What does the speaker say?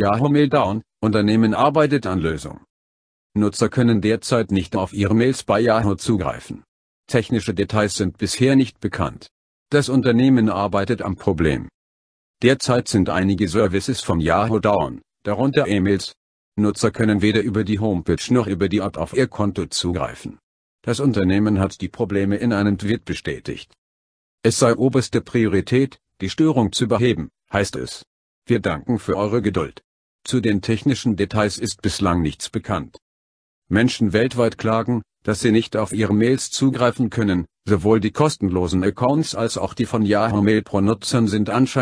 Yahoo Maildown Unternehmen arbeitet an Lösung. Nutzer können derzeit nicht auf ihre Mails bei Yahoo zugreifen. Technische Details sind bisher nicht bekannt. Das Unternehmen arbeitet am Problem. Derzeit sind einige Services vom Yahoo down, darunter E-Mails. Nutzer können weder über die Homepage noch über die App auf ihr Konto zugreifen. Das Unternehmen hat die Probleme in einem Tweet bestätigt. Es sei oberste Priorität, die Störung zu beheben, heißt es. Wir danken für eure Geduld. Zu den technischen Details ist bislang nichts bekannt. Menschen weltweit klagen, dass sie nicht auf ihre Mails zugreifen können, sowohl die kostenlosen Accounts als auch die von Yahoo mail Pro Nutzern sind anscheinend